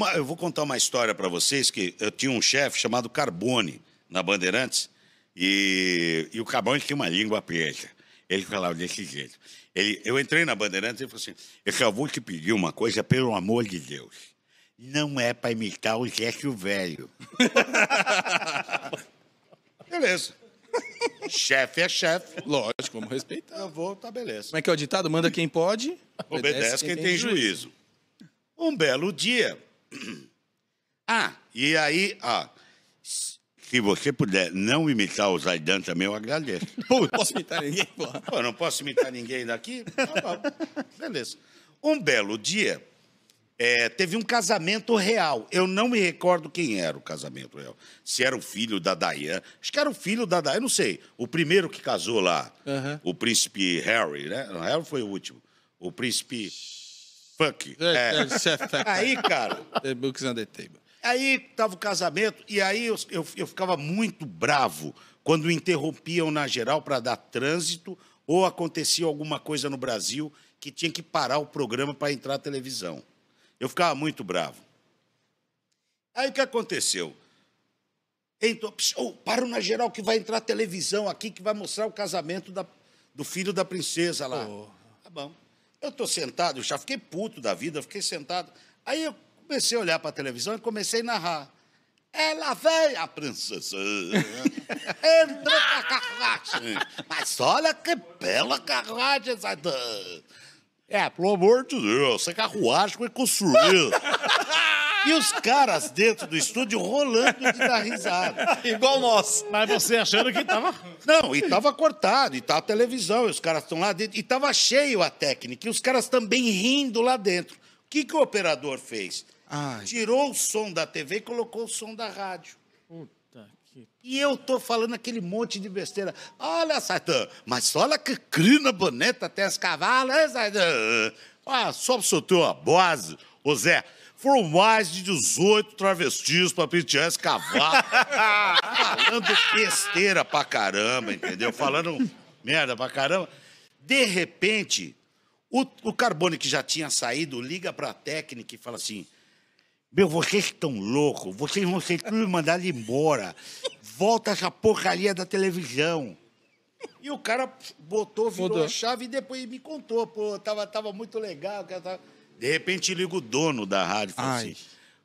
Uma, eu vou contar uma história para vocês que eu tinha um chefe chamado Carbone na Bandeirantes e, e o Carbone tinha uma língua preta. Ele falava desse jeito. Ele, eu entrei na Bandeirantes e ele falou assim: Eu só vou te pedir uma coisa, pelo amor de Deus. Não é para imitar o o Velho. Beleza. chefe é chefe. Lógico, vamos respeitar. Eu vou, tá beleza. Como é que é o ditado? Manda quem pode, obedece, obedece quem, quem, tem, tem juízo. juízo. Um belo dia, ah, e aí, ah, se você puder não imitar o Zaidan também, eu agradeço. Pô, não posso imitar ninguém, porra. Pô, não posso imitar ninguém daqui? Tá bom. Beleza. Um belo dia, é, teve um casamento real. Eu não me recordo quem era o casamento real. Se era o filho da Diana. Acho que era o filho da Diana, não sei. O primeiro que casou lá, uhum. o príncipe Harry, né? Não, Harry foi o último. O príncipe... Fuck. É. é, é. é aí, cara. The books on the table. Aí tava o casamento, e aí eu, eu, eu ficava muito bravo quando interrompiam na geral para dar trânsito ou acontecia alguma coisa no Brasil que tinha que parar o programa para entrar a televisão. Eu ficava muito bravo. Aí o que aconteceu? Então, oh, para na geral que vai entrar a televisão aqui que vai mostrar o casamento da, do filho da princesa lá. Oh. Tá bom. Eu estou sentado, eu já fiquei puto da vida, fiquei sentado. Aí eu comecei a olhar para a televisão e comecei a narrar. Ela veio, a princesa. Entrou a carruagem. Mas olha que bela carruagem, Zaidan. É, pelo amor de Deus, essa é carruagem foi construída e os caras dentro do estúdio rolando de dar risada. Igual nós. Mas você achando que tava. Não, e tava cortado, e tava tá televisão, e os caras estão lá dentro. E tava cheio a técnica, e os caras também rindo lá dentro. O que, que o operador fez? Ai. Tirou o som da TV e colocou o som da rádio. Puta que. E eu tô falando aquele monte de besteira. Olha, Satan mas olha que crina bonita tem as cavalas, hein, Satã? Ah, só soltou a bose, o Zé. Foram mais de 18 travestis pra pentear esse cavalo. falando besteira pra caramba, entendeu? Falando merda pra caramba. De repente, o, o Carbone que já tinha saído liga pra técnica e fala assim: Meu, vocês estão loucos, vocês vão ser tudo mandado embora. Volta essa porcaria da televisão. E o cara botou, virou Mudou. a chave e depois me contou, pô, tava, tava muito legal, tava. De repente liga o dono da rádio e fala Ai. assim: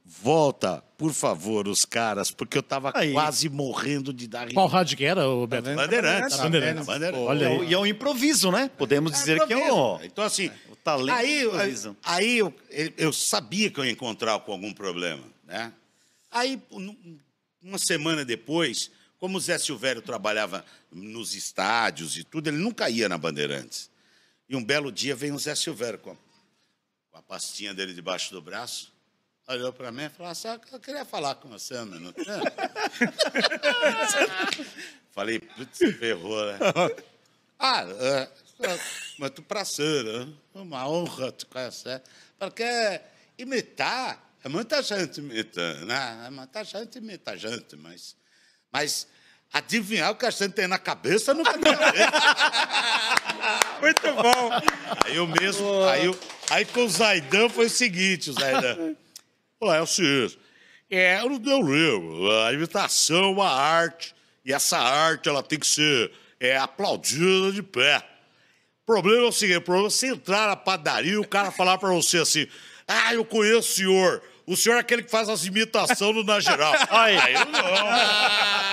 volta, por favor, os caras, porque eu tava aí. quase morrendo de dar risada. Qual rádio que era, o Beto? Tá tá tá Bandeirantes. Bandeirantes. Bandeirantes. Olha é E é um improviso, né? Podemos é dizer improviso. que é um... Então, assim... O talento aí, Aí eu, eu sabia que eu ia encontrar com algum problema, né? Aí, uma semana depois, como o Zé Silvério trabalhava nos estádios e tudo, ele nunca ia na Bandeirantes. E um belo dia vem o Zé Silvério com com a pastinha dele debaixo do braço, olhou para mim e falou assim, eu queria falar com você, mano. Né? Falei, putz, ferrou, né? ah, é, é, mas tu prazer, é uma honra te conhecer. Porque imitar, é muita gente imitando, né? É muita gente imita gente, mas... Mas adivinhar o que a gente tem na cabeça nunca tem. Muito bom. Aí eu mesmo, aí eu, Aí com o Zaidan foi o seguinte, o Zaidan. olha é, é o seguinte. É, eu não deu livro. A imitação é uma arte. E essa arte ela tem que ser é, aplaudida de pé. O problema é o seguinte: o problema é você entrar na padaria e o cara falar para você assim: Ah, eu conheço o senhor. O senhor é aquele que faz as imitações do Na Geral. Aí, aí não.